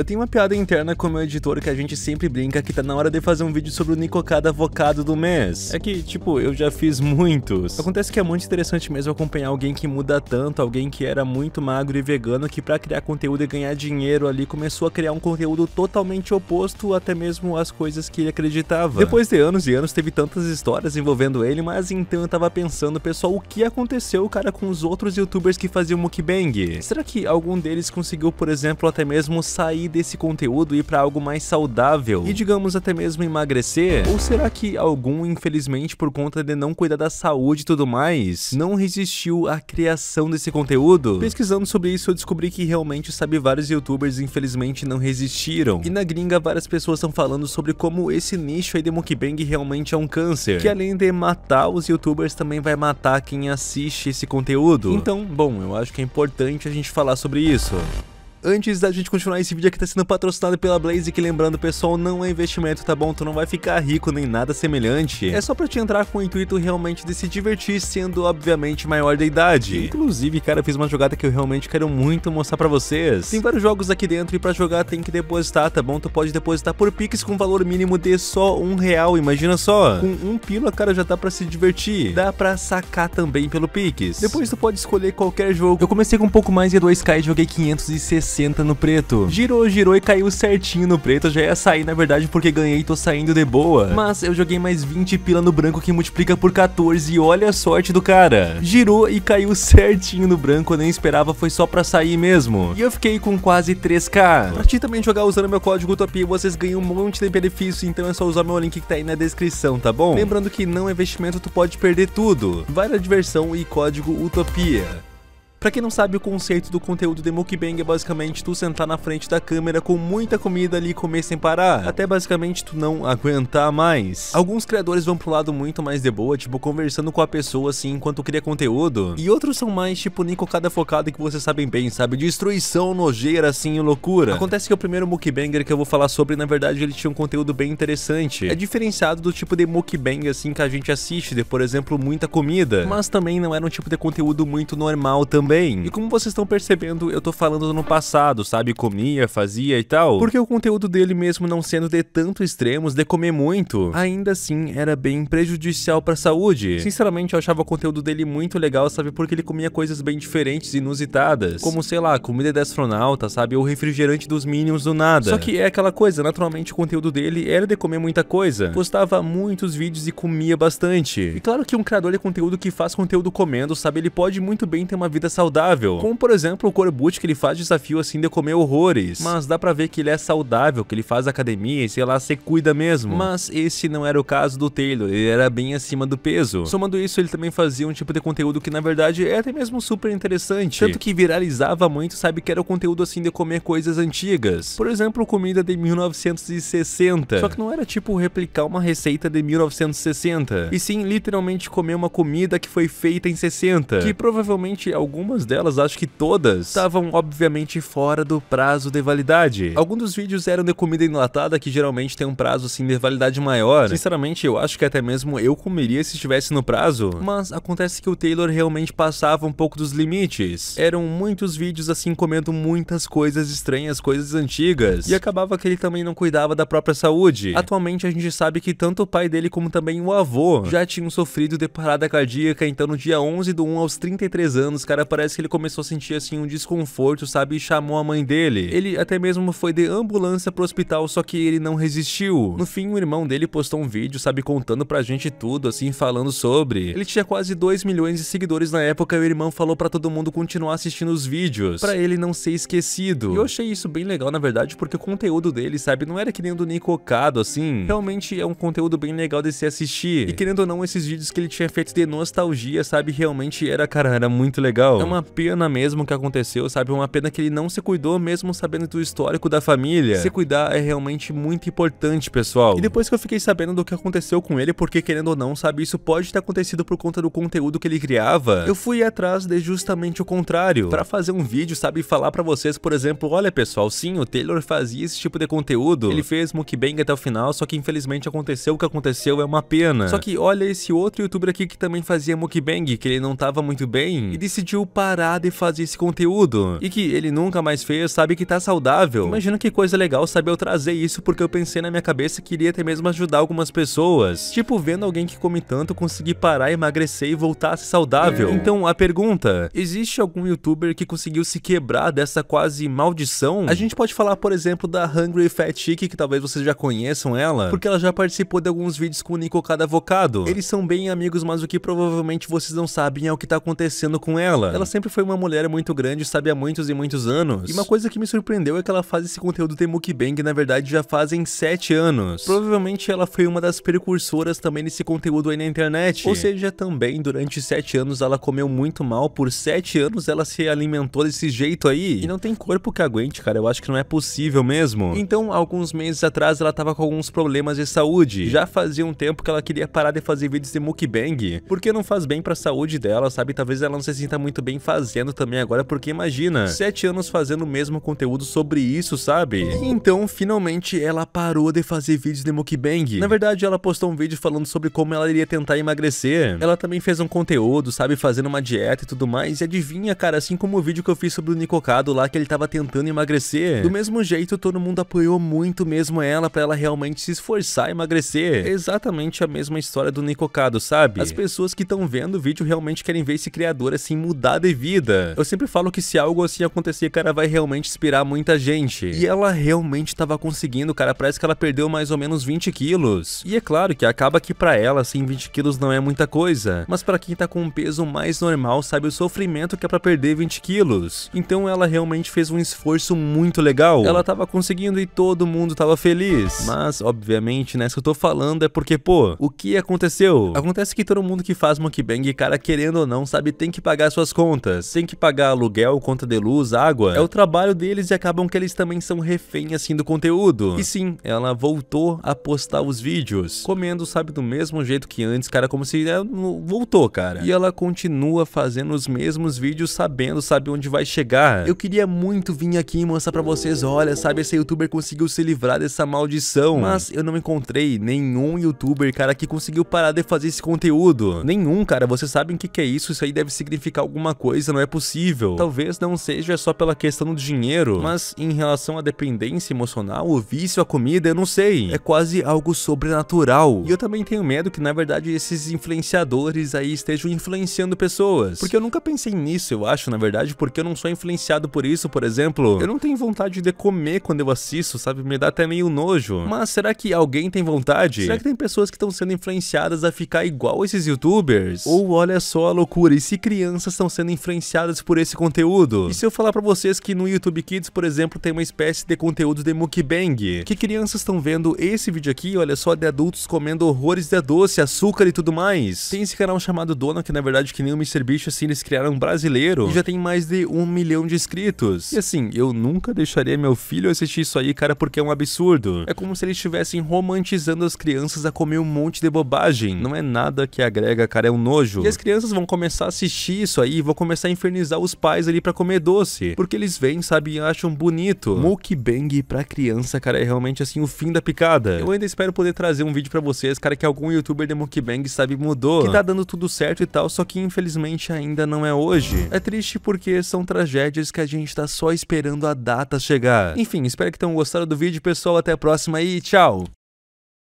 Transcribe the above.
Eu tenho uma piada interna com o meu editor que a gente sempre brinca que tá na hora de fazer um vídeo sobre o Nicocada Avocado do mês. É que, tipo, eu já fiz muitos. Acontece que é muito interessante mesmo acompanhar alguém que muda tanto, alguém que era muito magro e vegano, que pra criar conteúdo e ganhar dinheiro ali, começou a criar um conteúdo totalmente oposto até mesmo às coisas que ele acreditava. Depois de anos e anos, teve tantas histórias envolvendo ele, mas então eu tava pensando, pessoal, o que aconteceu, cara, com os outros youtubers que faziam mukbang? Será que algum deles conseguiu, por exemplo, até mesmo sair desse conteúdo ir para algo mais saudável e, digamos, até mesmo emagrecer? Ou será que algum, infelizmente, por conta de não cuidar da saúde e tudo mais, não resistiu à criação desse conteúdo? Pesquisando sobre isso, eu descobri que realmente, sabe, vários youtubers, infelizmente, não resistiram. E na gringa, várias pessoas estão falando sobre como esse nicho aí de mukbang realmente é um câncer, que além de matar os youtubers, também vai matar quem assiste esse conteúdo. Então, bom, eu acho que é importante a gente falar sobre isso. Antes da gente continuar esse vídeo aqui tá sendo patrocinado pela Blaze, que lembrando pessoal, não é investimento, tá bom? Tu não vai ficar rico nem nada semelhante. É só pra te entrar com o intuito realmente de se divertir, sendo obviamente maior de idade. Inclusive, cara, eu fiz uma jogada que eu realmente quero muito mostrar pra vocês. Tem vários jogos aqui dentro e pra jogar tem que depositar, tá bom? Tu pode depositar por Pix com valor mínimo de só um real, imagina só. Com um pila, cara, já dá pra se divertir. Dá pra sacar também pelo Pix. Depois tu pode escolher qualquer jogo. Eu comecei com um pouco mais de 2k e joguei 560 senta no preto. Girou, girou e caiu certinho no preto. Eu já ia sair, na verdade, porque ganhei e tô saindo de boa. Mas eu joguei mais 20 pila no branco que multiplica por 14 e olha a sorte do cara. Girou e caiu certinho no branco, eu nem esperava, foi só pra sair mesmo. E eu fiquei com quase 3k. Pra ti também jogar usando meu código Utopia, vocês ganham um monte de benefício, então é só usar meu link que tá aí na descrição, tá bom? Lembrando que não é investimento, tu pode perder tudo. Vai na diversão e código Utopia. Pra quem não sabe, o conceito do conteúdo de mukbang é basicamente tu sentar na frente da câmera com muita comida ali e comer sem parar, até basicamente tu não aguentar mais. Alguns criadores vão pro lado muito mais de boa, tipo conversando com a pessoa assim enquanto cria conteúdo, e outros são mais tipo cocada focada que vocês sabem bem, sabe? Destruição, nojeira, assim, loucura. Acontece que o primeiro mukbanger que eu vou falar sobre, na verdade, ele tinha um conteúdo bem interessante. É diferenciado do tipo de mukbang assim que a gente assiste, de por exemplo, muita comida, mas também não era um tipo de conteúdo muito normal também também. E como vocês estão percebendo, eu tô falando no passado, sabe? Comia, fazia e tal. Porque o conteúdo dele mesmo não sendo de tanto extremos, de comer muito, ainda assim era bem prejudicial pra saúde. Sinceramente, eu achava o conteúdo dele muito legal, sabe? Porque ele comia coisas bem diferentes, inusitadas. Como, sei lá, comida de astronauta, sabe? Ou refrigerante dos Minions do nada. Só que é aquela coisa, naturalmente o conteúdo dele era de comer muita coisa. Postava muitos vídeos e comia bastante. E claro que um criador de conteúdo que faz conteúdo comendo, sabe? Ele pode muito bem ter uma vida saudável saudável, como por exemplo o Corbucci que ele faz desafio assim de comer horrores, mas dá pra ver que ele é saudável, que ele faz academia e sei lá, se cuida mesmo. Mas esse não era o caso do Taylor, ele era bem acima do peso. Somando isso, ele também fazia um tipo de conteúdo que na verdade é até mesmo super interessante, tanto que viralizava muito, sabe, que era o conteúdo assim de comer coisas antigas. Por exemplo, comida de 1960, só que não era tipo replicar uma receita de 1960, e sim literalmente comer uma comida que foi feita em 60, que provavelmente alguma algumas delas, acho que todas, estavam obviamente fora do prazo de validade. Alguns dos vídeos eram de comida enlatada, que geralmente tem um prazo assim de validade maior. Né? Sinceramente, eu acho que até mesmo eu comeria se estivesse no prazo, mas acontece que o Taylor realmente passava um pouco dos limites. Eram muitos vídeos assim comendo muitas coisas estranhas, coisas antigas, e acabava que ele também não cuidava da própria saúde. Atualmente a gente sabe que tanto o pai dele como também o avô já tinham sofrido de parada cardíaca, então no dia 11 do 1 aos 33 anos, cara, para parece que ele começou a sentir assim um desconforto, sabe? E chamou a mãe dele. Ele até mesmo foi de ambulância pro hospital, só que ele não resistiu. No fim, o irmão dele postou um vídeo, sabe, contando pra gente tudo, assim, falando sobre. Ele tinha quase 2 milhões de seguidores na época e o irmão falou pra todo mundo continuar assistindo os vídeos, pra ele não ser esquecido. E eu achei isso bem legal, na verdade, porque o conteúdo dele, sabe, não era que nem o do Nicocado, assim. Realmente é um conteúdo bem legal de se assistir. E querendo ou não, esses vídeos que ele tinha feito de nostalgia, sabe, realmente era, cara, era muito legal. É uma pena mesmo que aconteceu, sabe? Uma pena que ele não se cuidou mesmo sabendo do histórico da família. Se cuidar é realmente muito importante, pessoal. E depois que eu fiquei sabendo do que aconteceu com ele, porque querendo ou não, sabe, isso pode ter acontecido por conta do conteúdo que ele criava. Eu fui atrás de justamente o contrário, para fazer um vídeo, sabe, falar para vocês, por exemplo, olha pessoal, sim, o Taylor fazia esse tipo de conteúdo. Ele fez mukbang até o final, só que infelizmente aconteceu o que aconteceu, é uma pena. Só que olha esse outro youtuber aqui que também fazia mukbang, que ele não tava muito bem e decidiu parar parar de fazer esse conteúdo. E que ele nunca mais fez, sabe que tá saudável. Imagina que coisa legal saber eu trazer isso, porque eu pensei na minha cabeça que iria até mesmo ajudar algumas pessoas. Tipo, vendo alguém que come tanto conseguir parar, emagrecer e voltar a ser saudável. Então, a pergunta, existe algum youtuber que conseguiu se quebrar dessa quase maldição? A gente pode falar, por exemplo, da Hungry Fat Chick, que talvez vocês já conheçam ela, porque ela já participou de alguns vídeos com o Nico Cada Avocado. Eles são bem amigos, mas o que provavelmente vocês não sabem é o que tá acontecendo com ela. Ela sempre foi uma mulher muito grande, sabe, há muitos e muitos anos. E uma coisa que me surpreendeu é que ela faz esse conteúdo de mukbang, na verdade, já fazem 7 anos. Provavelmente ela foi uma das precursoras também nesse conteúdo aí na internet. Ou seja, também durante 7 anos ela comeu muito mal, por 7 anos ela se alimentou desse jeito aí. E não tem corpo que aguente, cara, eu acho que não é possível mesmo. Então, alguns meses atrás ela tava com alguns problemas de saúde. Já fazia um tempo que ela queria parar de fazer vídeos de mukbang, porque não faz bem pra saúde dela, sabe? Talvez ela não se sinta muito bem bem fazendo também agora, porque imagina, sete anos fazendo o mesmo conteúdo sobre isso, sabe? então, finalmente, ela parou de fazer vídeos de mukbang. Na verdade, ela postou um vídeo falando sobre como ela iria tentar emagrecer. Ela também fez um conteúdo, sabe, fazendo uma dieta e tudo mais. E adivinha, cara, assim como o vídeo que eu fiz sobre o Nicocado lá, que ele tava tentando emagrecer. Do mesmo jeito, todo mundo apoiou muito mesmo ela pra ela realmente se esforçar a emagrecer. Exatamente a mesma história do Nicocado, sabe? As pessoas que estão vendo o vídeo realmente querem ver esse criador, assim, mudar de e vida. Eu sempre falo que se algo assim acontecer, cara, vai realmente inspirar muita gente. E ela realmente tava conseguindo, cara, parece que ela perdeu mais ou menos 20 quilos. E é claro que acaba que para ela, assim, 20 quilos não é muita coisa, mas para quem tá com um peso mais normal, sabe o sofrimento que é para perder 20 quilos. Então ela realmente fez um esforço muito legal. Ela tava conseguindo e todo mundo tava feliz. Mas, obviamente, né, se eu tô falando é porque, pô, o que aconteceu? Acontece que todo mundo que faz mukbang, cara, querendo ou não, sabe, tem que pagar suas contas contas. Tem que pagar aluguel, conta de luz, água. É o trabalho deles e acabam que eles também são refém assim do conteúdo. E sim, ela voltou a postar os vídeos. Comendo, sabe, do mesmo jeito que antes, cara, como se ela é, voltou, cara. E ela continua fazendo os mesmos vídeos sabendo, sabe, onde vai chegar. Eu queria muito vir aqui e mostrar pra vocês, olha, sabe, esse youtuber conseguiu se livrar dessa maldição. Mas eu não encontrei nenhum youtuber, cara, que conseguiu parar de fazer esse conteúdo. Nenhum, cara, vocês sabem o que, que é isso, isso aí deve significar alguma coisa não é possível. Talvez não seja só pela questão do dinheiro, mas em relação à dependência emocional, o vício à comida, eu não sei. É quase algo sobrenatural. E eu também tenho medo que, na verdade, esses influenciadores aí estejam influenciando pessoas. Porque eu nunca pensei nisso, eu acho, na verdade, porque eu não sou influenciado por isso, por exemplo. Eu não tenho vontade de comer quando eu assisto, sabe? Me dá até meio nojo. Mas será que alguém tem vontade? Será que tem pessoas que estão sendo influenciadas a ficar igual esses youtubers? Ou olha só a loucura, e se crianças estão sendo sendo influenciadas por esse conteúdo. E se eu falar para vocês que no YouTube Kids, por exemplo, tem uma espécie de conteúdo de mukbang, que crianças estão vendo esse vídeo aqui, olha só, de adultos comendo horrores de doce, açúcar e tudo mais. Tem esse canal chamado Dona, que na verdade que nem o MrBeast, assim, eles criaram um brasileiro, e já tem mais de um milhão de inscritos. E assim, eu nunca deixaria meu filho assistir isso aí, cara, porque é um absurdo. É como se eles estivessem romantizando as crianças a comer um monte de bobagem. Não é nada que agrega, cara, é um nojo. E as crianças vão começar a assistir isso aí, vão começar a infernizar os pais ali para comer doce. Porque eles vêm, sabe, e acham bonito. Mukbang pra criança, cara, é realmente assim o fim da picada. Eu ainda espero poder trazer um vídeo para vocês, cara, que algum youtuber de mukbang, sabe, mudou. Que tá dando tudo certo e tal, só que infelizmente ainda não é hoje. É triste porque são tragédias que a gente tá só esperando a data chegar. Enfim, espero que tenham gostado do vídeo, pessoal. Até a próxima e tchau!